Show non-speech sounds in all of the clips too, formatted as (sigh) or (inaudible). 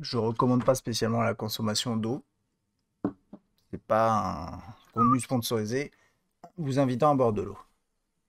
Je recommande pas spécialement la consommation d'eau. C'est pas un contenu sponsorisé. Vous invitant à boire de l'eau.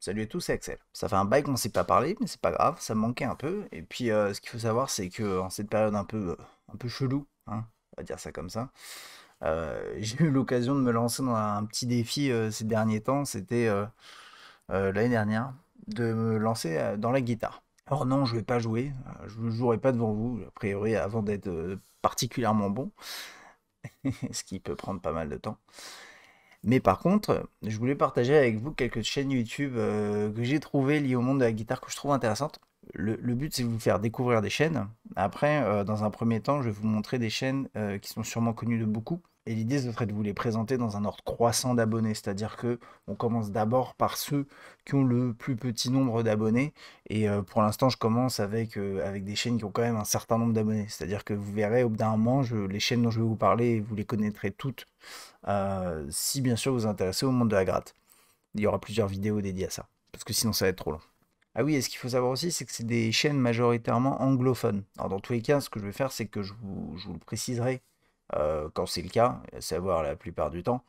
Salut à tous, c'est Axel. Ça fait un bail qu'on ne s'est pas parlé, mais c'est pas grave, ça me manquait un peu. Et puis, euh, ce qu'il faut savoir, c'est que en cette période un peu, un peu chelou, hein, on va dire ça comme ça, euh, j'ai eu l'occasion de me lancer dans un petit défi euh, ces derniers temps. C'était l'année dernière de me lancer dans la guitare. Or non, je ne vais pas jouer, euh, je ne jouerai pas devant vous, a priori avant d'être euh, particulièrement bon, (laughs) ce qui peut prendre pas mal de temps. Mais par contre, je voulais partager avec vous quelques chaînes YouTube euh, que j'ai trouvées liées au monde de la guitare que je trouve intéressantes. Le, but, c'est de vous faire découvrir des chaînes. Après, dans un premier temps, je vais vous montrer des chaînes qui sont sûrement connues de beaucoup, et l'idée, ce serait de vous les présenter dans un ordre croissant d'abonnés, c'est-à-dire que on commence d'abord par ceux qui ont le plus petit nombre d'abonnés. Et euh, pour l'instant, je commence avec, euh, avec des chaînes qui ont quand même un certain nombre d'abonnés. C'est-à-dire que vous verrez, au bout d'un moment, les chaînes dont je vais vous parler, vous les connaîtrez toutes, euh, si bien sûr vous vous intéressez au monde de la gratte. Il y aura plusieurs vidéos dédiées à ça, parce que sinon ça va être trop long. Ah oui, et ce qu'il faut savoir aussi, c'est que c'est des chaînes majoritairement anglophones. Alors dans tous les cas, ce que je vais faire, c'est que je vous le préciserai euh, quand c'est le cas, c'est à voir la plupart du temps.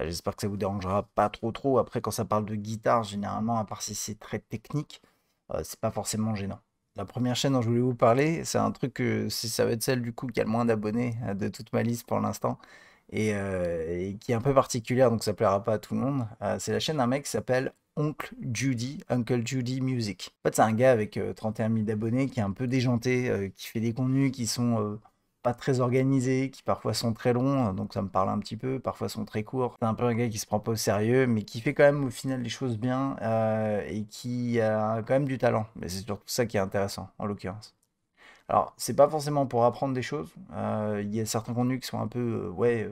Euh, j'espère que ça vous dérangera pas trop trop. Après, quand ça parle de guitare, généralement, à part si c'est très technique, euh, c'est pas forcément gênant. La première chaîne dont je voulais vous parler, c'est un truc que si ça va être celle du coup qui a le moins d'abonnés de toute ma liste pour l'instant et, qui est un peu particulière, donc ça plaira pas à tout le monde. c'est la chaîne d'un mec qui s'appelle Oncle Judy, Uncle Judy Music. En fait, c'est un gars avec 31 000 abonnés qui est un peu déjanté, qui fait des contenus qui sont pas très organisés, qui parfois sont très longs, hein, donc ça me parle un petit peu, parfois sont très courts. C'est un peu un gars qui se prend pas au sérieux, mais qui fait quand même au final les choses bien euh, et qui a quand même du talent. Mais c'est surtout ça qui est intéressant en l'occurrence. Alors, c'est pas forcément pour apprendre des choses. Euh, il y a certains contenus qui sont un peu, euh, ouais,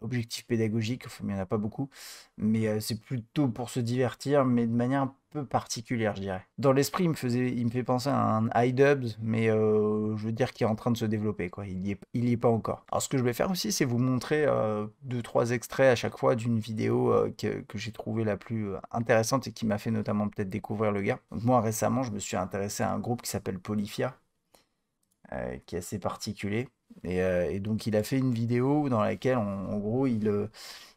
objectif pédagogique, enfin, il n'y en a pas beaucoup, mais euh, c'est plutôt pour se divertir, mais de manière un peu particulière, je dirais. Dans l'esprit, il me faisait, il me fait penser à un iDubbbz, mais euh, je veux dire qu'il est en train de se développer, quoi. Il n'y est, pas encore. Alors, ce que je vais faire aussi, c'est vous montrer euh, deux, trois extraits à chaque fois d'une vidéo que, j'ai trouvé la plus intéressante et qui m'a fait notamment peut-être découvrir le gars. moi, récemment, je me suis intéressé à un groupe qui s'appelle Polyphia, euh, qui est assez particulier. Et, euh, et, donc il a fait une vidéo dans laquelle on, en gros il, euh,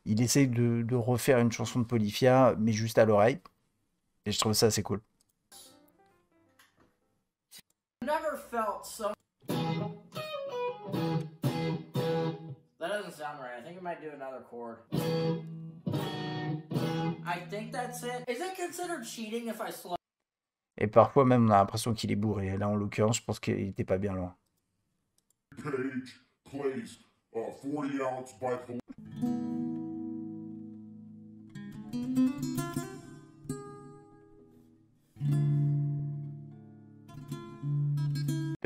il essaie de, de, refaire une chanson de Polyphia mais juste à l'oreille. Et je trouve ça assez cool. Never felt so... That doesn't sound right. I think I might do another chord. I think that's it. Is it considered cheating if I slow? Et parfois même on a l'impression qu'il est bourré. Là en l'occurrence, je pense qu'il n'était pas bien loin.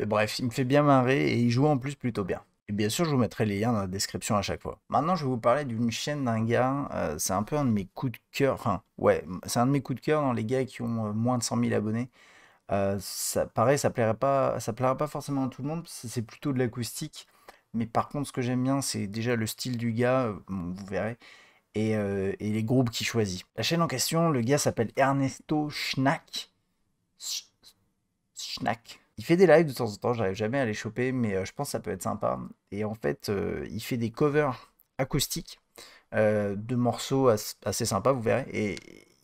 bref, il me fait bien marrer et il joue en plus plutôt bien bien sûr, je vous mettrai les liens dans la description à chaque fois. Maintenant, je vais vous parler d'une chaîne d'un gars. Euh, c'est un peu un de mes coups de cœur. Enfin, ouais, c'est un de mes coups de cœur dans les gars qui ont euh, moins de 100 000 abonnés. Euh, ça, pareil, ça plairait pas, ça pas forcément à tout le monde. C'est plutôt de l'acoustique. Mais par contre, ce que j'aime bien, c'est déjà le style du gars. vous verrez. Et, et les groupes qu'il choisit. La chaîne en question, le gars s'appelle Ernesto Schnack. Schnack. Il fait des lives de temps en temps, j'arrive jamais à les choper, mais euh, je pense que ça peut être sympa. Et en fait, euh, il fait des covers acoustiques euh, de morceaux assez sympas, vous verrez. Et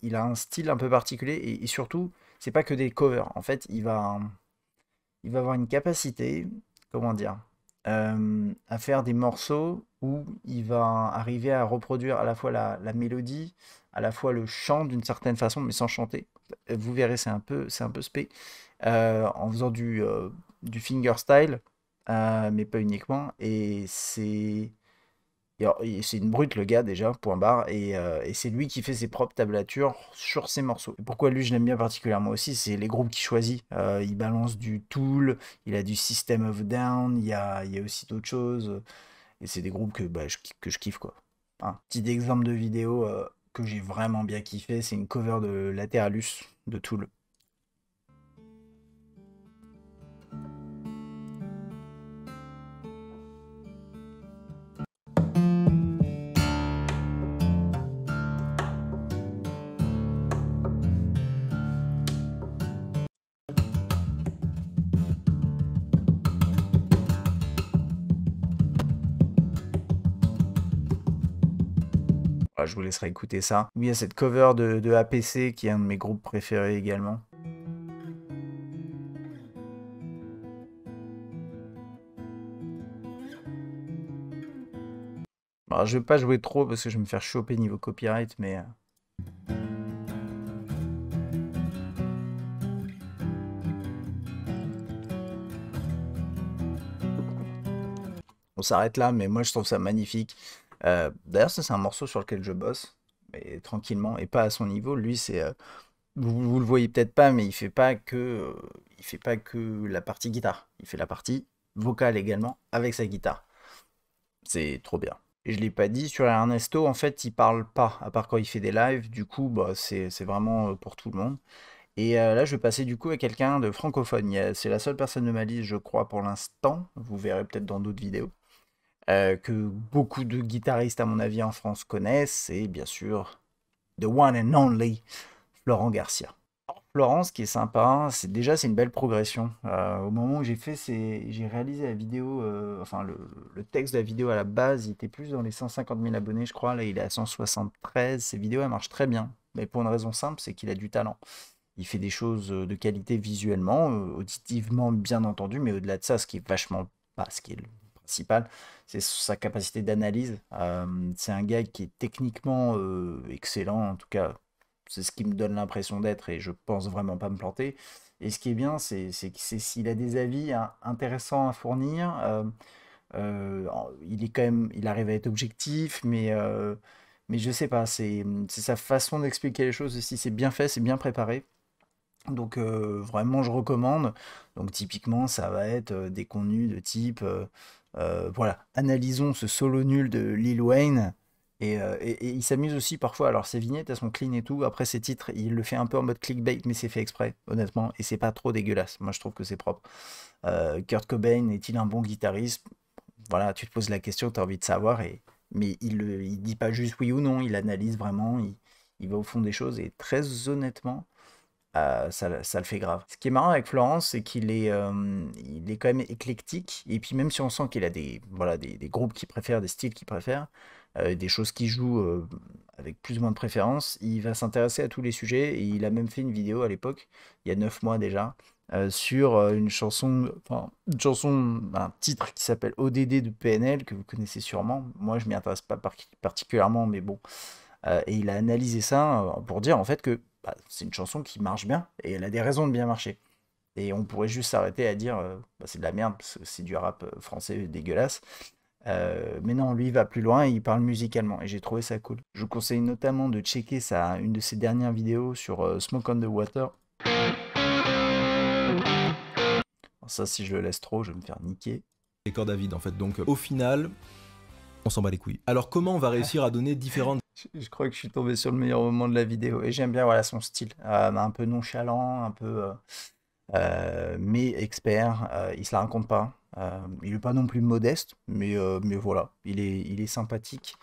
il a un style un peu particulier, et, surtout, c'est pas que des covers. En fait, il va, il va avoir une capacité, comment dire, euh, à faire des morceaux où il va arriver à reproduire à la fois la, mélodie, à la fois le chant d'une certaine façon, mais sans chanter. Vous verrez, c'est un peu, c'est un peu spé, euh, en faisant du, euh, finger du fingerstyle, mais pas uniquement. Et c'est c'est une brute, le gars, déjà, point barre. Euh, et, c'est lui qui fait ses propres tablatures sur ses morceaux. Et pourquoi lui, je l'aime bien particulièrement aussi, c'est les groupes qu'il choisit. Euh, il balance du Tool, il a du System of Down, il y a, aussi d'autres choses. Et c'est des groupes que, bah, je, que je kiffe, quoi. Un petit exemple de vidéo euh, que j'ai vraiment bien kiffé, c'est une cover de Lateralus de Tool. Ah, je vous laisserai écouter ça. Il y a cette cover de, APC qui est un de mes groupes préférés également. Je je vais pas jouer trop parce que je vais me faire choper niveau copyright, mais... Euh. On s'arrête là, mais moi je trouve ça magnifique. Euh, d'ailleurs, ça, c'est un morceau sur lequel je bosse, mais tranquillement, et pas à son niveau. Lui, c'est. Euh, vous, le voyez peut-être pas, mais il fait pas que. Euh, il fait pas que la partie guitare. Il fait la partie vocale également avec sa guitare. C'est trop bien. Et je l'ai pas dit, sur Ernesto, en fait, il parle pas, à part quand il fait des lives. Du coup, bah, c'est vraiment pour tout le monde. Et là, je vais passer du coup à quelqu'un de francophone. C'est la seule personne de ma liste, je crois, pour l'instant. Vous verrez peut-être dans d'autres vidéos. Euh, que beaucoup de guitaristes, à mon avis, en France connaissent, c'est bien sûr The One and Only Florent Garcia. Florent, ce qui est sympa, c'est déjà c'est une belle progression. Euh, au moment où j'ai fait, j'ai réalisé la vidéo, euh, enfin le, texte de la vidéo à la base, il était plus dans les 150 000 abonnés, je crois. Là, il est à 173. Ces vidéos, elles marchent très bien, mais pour une raison simple, c'est qu'il a du talent. Il fait des choses de qualité visuellement, auditivement bien entendu, mais au-delà de ça, ce qui est vachement, pas, bah, ce qui est c'est sa capacité d'analyse. Euh, c'est un gars qui est techniquement euh, excellent, en tout cas, c'est ce qui me donne l'impression d'être et je pense vraiment pas me planter. Et ce qui est bien, c'est s'il a des avis hein, intéressants à fournir, euh, il est quand même, il arrive à être objectif, mais mais je sais pas, c'est sa façon d'expliquer les choses. Si c'est bien fait, c'est bien préparé. Donc euh, vraiment, je recommande. Donc typiquement, ça va être euh, des contenus de type, euh, voilà, analysons ce solo nul de Lil Wayne. Et, il s'amuse aussi parfois. Alors ses vignettes, elles sont clean et tout. Après ses titres, il le fait un peu en mode clickbait, mais c'est fait exprès, honnêtement. Et c'est pas trop dégueulasse. Moi, je trouve que c'est propre. Kurt Cobain est-il un bon guitariste Voilà, tu te poses la question, tu as envie de savoir. Et, mais il ne dit pas juste oui ou non. Il analyse vraiment. il va au fond des choses. Et très honnêtement, euh, ça, le fait grave. Ce qui est marrant avec Florence, c'est qu'il est, euh, quand même éclectique. Et puis même si on sent qu'il a des, groupes qui préfèrent, des styles qui préfèrent, euh, des choses qu'il jouent avec plus ou moins de préférence, il va s'intéresser à tous les sujets. Et il a même fait une vidéo à l'époque, il y a 9 mois déjà, sur une chanson, chanson, un titre qui s'appelle ODD de PNL, que vous connaissez sûrement. Moi, je m'y intéresse pas particulièrement, mais bon. et il a analysé ça pour dire en fait que bah, c'est une chanson qui marche bien et elle a des raisons de bien marcher. Et on pourrait juste s'arrêter à dire euh, bah, c'est de la merde, c'est du rap euh, français dégueulasse. Euh, mais non, lui il va plus loin et il parle musicalement et j'ai trouvé ça cool. Je vous conseille notamment de checker sa, une de ses dernières vidéos sur Smoke on the Water. ça, si je le laisse trop, je vais me faire niquer. quand David, en fait. Donc, au final, on s'en bat les couilles. Alors, comment on va réussir à donner différentes je, crois que je suis tombé sur le meilleur moment de la vidéo et j'aime bien voilà, son style, euh, un peu nonchalant, un peu euh, euh, mais expert, il se la raconte pas, il est pas non plus modeste, mais, mais voilà, il est, il est sympathique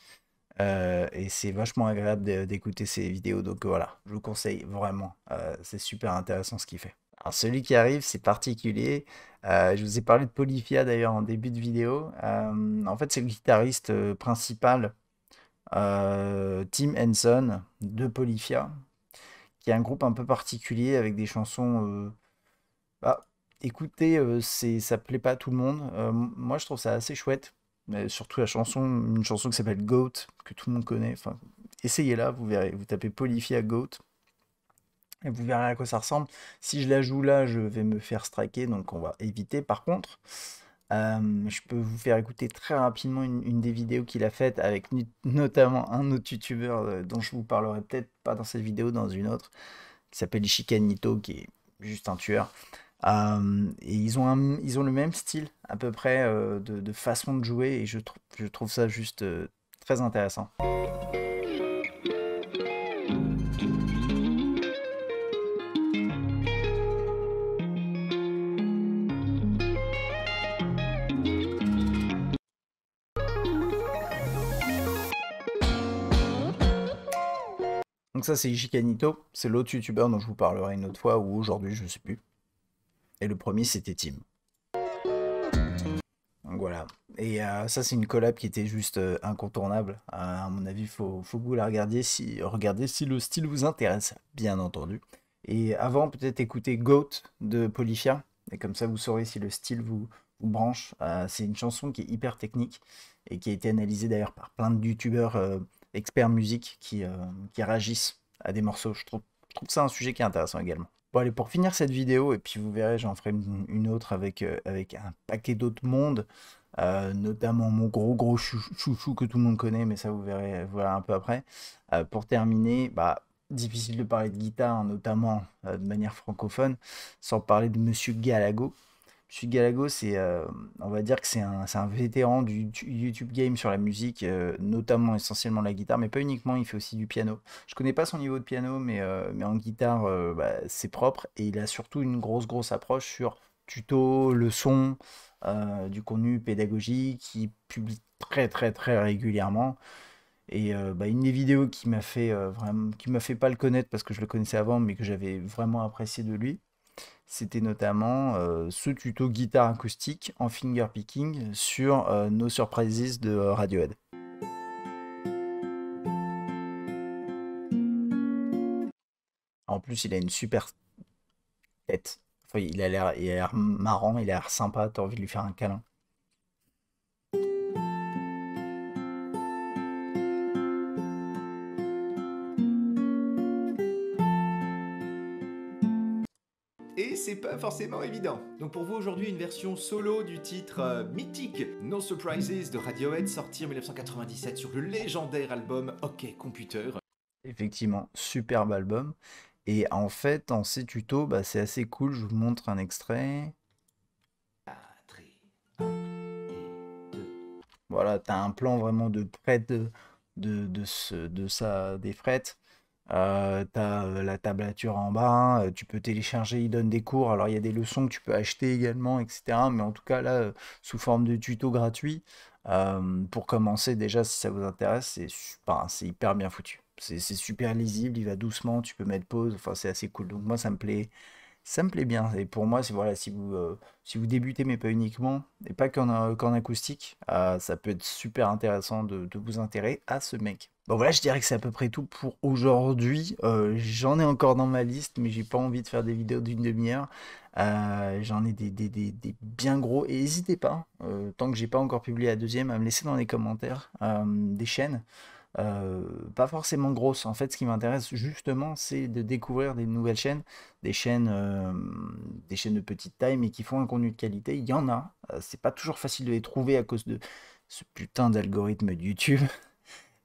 et c'est vachement agréable d'écouter ses vidéos, donc voilà, je vous conseille vraiment, c'est super intéressant ce qu'il fait. Alors celui qui arrive, c'est particulier. je vous ai parlé de Polyphia d'ailleurs en début de vidéo. en fait, c'est le guitariste principal euh, Tim Henson de Polyphia, qui est un groupe un peu particulier avec des chansons. Euh, bah, écoutez, euh, c'est ça plaît pas à tout le monde. moi, je trouve ça assez chouette. Mais surtout la chanson, une chanson qui s'appelle Goat, que tout le monde connaît. essayez-la, vous verrez. Vous tapez Polyphia Goat, et vous verrez à quoi ça ressemble. Si je la joue là, je vais me faire striker, donc on va éviter. Par contre, je peux vous faire écouter très rapidement une, des vidéos qu'il a faite avec (laughs) notamment un autre youtubeur euh, dont je vous parlerai peut-être pas dans cette vidéo, dans une autre, qui s'appelle Nito qui est juste un tueur. et ils ont, ils ont le même style à peu près euh, de, façon de jouer et je, trouve je trouve ça juste euh, très intéressant. ça, c'est Ishikanito, C'est l'autre youtubeur dont je vous parlerai une autre fois ou aujourd'hui, je sais plus. Et le premier, c'était Tim. voilà. Et euh, ça, c'est une collab qui était juste euh, incontournable. Euh, à mon avis, faut, faut vous la regarder si, regardez si le style vous intéresse, bien entendu. Et avant, peut-être écouter Goat de Polyphia. Et comme ça, vous saurez si le style vous, vous branche. c'est une chanson qui est hyper technique et qui a été analysée d'ailleurs par plein de youtubeurs experts musique qui, euh, qui, réagissent à des morceaux. Je trouve, ça un sujet qui est intéressant également. Bon allez, pour finir cette vidéo, et puis vous verrez, j'en ferai une, autre avec, euh, avec un paquet d'autres mondes, euh, notamment mon gros gros chouchou, chouchou que tout le monde connaît, mais ça vous verrez voilà, un peu après. pour terminer, bah, difficile de parler de guitare, notamment de manière francophone, sans parler de Monsieur Galago, Sud Galago, c'est, euh, on va dire que c'est un, vétéran du YouTube game sur la musique, euh, notamment essentiellement la guitare, mais pas uniquement, il fait aussi du piano. Je connais pas son niveau de piano, mais, euh, mais en guitare, bah, c'est propre, et il a surtout une grosse, grosse approche sur tuto, leçons, du contenu pédagogique, qui publie très, très, très régulièrement. Et bah, une des vidéos qui m'a fait vraiment, qui m'a fait pas le connaître parce que je le connaissais avant, mais que j'avais vraiment apprécié de lui, c'était notamment euh, ce tuto guitare acoustique en fingerpicking sur nos euh, No Surprises de euh, Radiohead. En plus, il a une super tête. il a l'air marrant, il a l'air sympa, t'as envie de lui faire un câlin. c'est pas forcément évident. Donc pour vous aujourd'hui, une version solo du titre euh, mythique No Surprises de Radiohead, sorti en 1997 sur le légendaire album OK Computer. Effectivement, superbe album. Et en fait, en ces tutos, bah, c'est assez cool. Je vous montre un extrait. Voilà, t'as un plan vraiment de près de, de, de, ce, de ça, des frettes. Euh, tu as euh, la tablature en bas, hein, euh, tu peux télécharger, il donne des cours, alors il y a des leçons que tu peux acheter également, etc. Mais en tout cas, là, euh, sous forme de tuto gratuit, pour commencer déjà, si ça vous intéresse, c'est c'est hyper bien foutu. C'est super lisible, il va doucement, tu peux mettre pause, enfin c'est assez cool. Donc moi, ça me plaît ça me plaît bien. Et pour moi, voilà, si vous, euh, si vous débutez, mais pas uniquement, et pas qu'en euh, acoustique, ah, ça peut être super intéressant de, vous intéresser à ce mec. Bon voilà, je dirais que c'est à peu près tout pour aujourd'hui. Euh, j'en ai encore dans ma liste, mais j'ai pas envie de faire des vidéos d'une demi-heure. J'en ai des, des, bien gros. Et n'hésitez pas, tant que j'ai pas encore publié la deuxième, à me laisser dans les commentaires des chaînes. Euh, pas forcément grosse. En fait, ce qui m'intéresse justement, c'est de découvrir des nouvelles chaînes, des chaînes, euh, des chaînes de petite taille, mais qui font un contenu de qualité. Il y en a. Euh, c'est pas toujours facile de les trouver à cause de ce putain d'algorithme YouTube.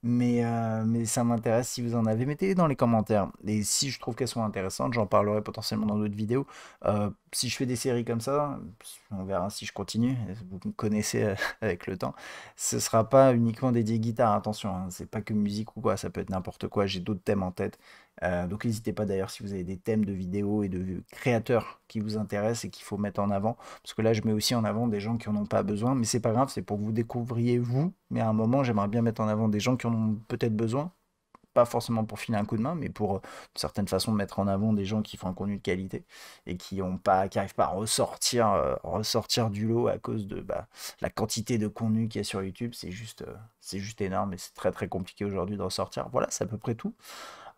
Mais, euh, mais ça m'intéresse si vous en avez. mettez dans les commentaires. Et si je trouve qu'elles sont intéressantes, j'en parlerai potentiellement dans d'autres vidéos. Euh, si je fais des séries comme ça, on verra si je continue. Vous me connaissez euh, (laughs) avec le temps. Ce sera pas uniquement dédié guitare, attention. Hein. C'est pas que musique ou quoi. Ça peut être n'importe quoi. J'ai d'autres thèmes en tête. Euh, donc n'hésitez pas d'ailleurs si vous avez des thèmes de vidéos et de créateurs qui vous intéressent et qu'il faut mettre en avant. Parce que là, je mets aussi en avant des gens qui n'en ont pas besoin, mais c'est pas grave, c'est pour que vous découvriez vous. Mais à un moment, j'aimerais bien mettre en avant des gens qui en ont peut-être besoin. Pas forcément pour filer un coup de main, mais pour, euh, de certaine façon, mettre en avant des gens qui font un contenu de qualité et qui n'arrivent pas, qui pas à ressortir, euh, ressortir du lot à cause de bah, la quantité de contenu qu'il y a sur YouTube. C'est juste, c'est juste énorme et c'est très très compliqué aujourd'hui de ressortir. Voilà, c'est à peu près tout.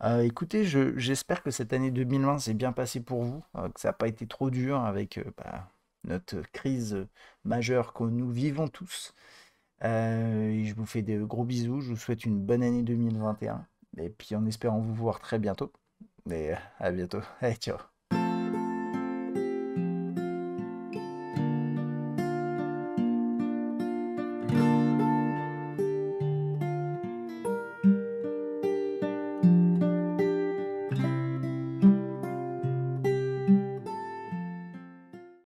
Euh, écoutez, j'espère que cette année 2020 s'est bien passée pour vous, euh, que ça n'a pas été trop dur avec euh, bah, notre crise majeure que nous vivons tous. je vous fais des gros bisous, je vous souhaite une bonne année 2021. Et puis en espérant vous voir très bientôt. Et à bientôt. (laughs) Allez, ciao.